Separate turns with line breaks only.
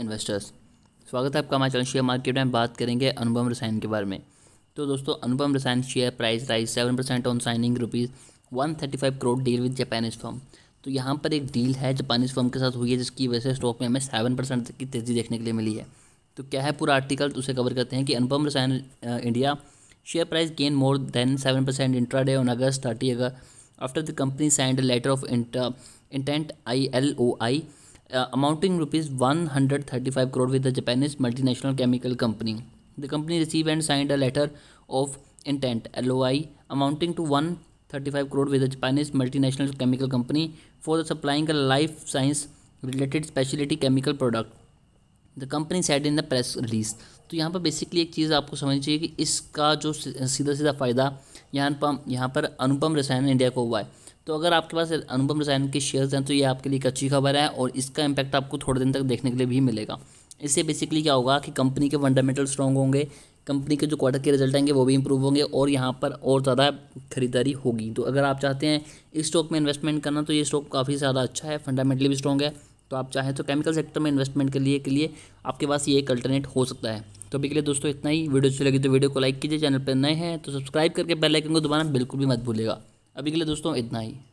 investors स्वागत है आपका हमारे चैनल शेयर मार्केट में बात करेंगे अनुपम रसायन के बारे में तो दोस्तों Anupam Rasayan share price rise seven percent on signing rupees one thirty five crore deal with Japanese firm तो यहाँ पर एक डील है जापानीज फर्म के साथ हुई है जिसकी वजह से स्टॉक में हमें सेवन परसेंट तक की तेज़ी देखने के लिए मिली है तो क्या है पूरा आर्टिकल तो उसे कवर करते हैं कि Anupam Rasayan India share price gain more than seven percent intraday on August thirty August after the company signed letter of intent I L O I amounting rupees one hundred thirty five crore with the multinational chemical company the company receive and signed a letter of intent L O I amounting to one thirty five crore with the multinational chemical company for the supplying a life science related speciality chemical product the company said in the press release तो यहाँ पर basically एक चीज़ आपको समझनी चाहिए कि इसका जो सीधा सीधा फायदा यहाँ पर यहाँ पर अनुपम रसायन इंडिया को हुआ है तो अगर आपके पास अनुपम रसायन के शेयर्स हैं तो ये आपके लिए एक अच्छी खबर है और इसका इम्पैक्ट आपको थोड़े दिन तक देखने के लिए भी मिलेगा इससे बेसिकली क्या होगा कि कंपनी के फंडामेंटल स्ट्रॉन्ग होंगे कंपनी के जो क्वार्टर के रिजल्ट आएंगे वो भी इंप्रूव होंगे और यहाँ पर और ज़्यादा खरीदारी होगी तो अगर आप चाहते हैं इस स्टॉक में इन्वेस्टमेंट करना तो ये स्टॉक काफ़ी ज़्यादा अच्छा है फंडामेंटली भी स्ट्रॉन्ग है तो आप चाहें तो केमिकल सेक्टर में इन्वेस्टमेंट के लिए के लिए आपके पास ये एक अल्टरनेट हो सकता है तो अभी के लिए दोस्तों इतना ही वीडियो अच्छी लगी तो वीडियो को लाइक कीजिए चैनल पर नए हैं तो सब्सक्राइब करके बेल आइकन को दोबारा बिल्कुल भी मत भूलेगा अभी के लिए दोस्तों इतना ही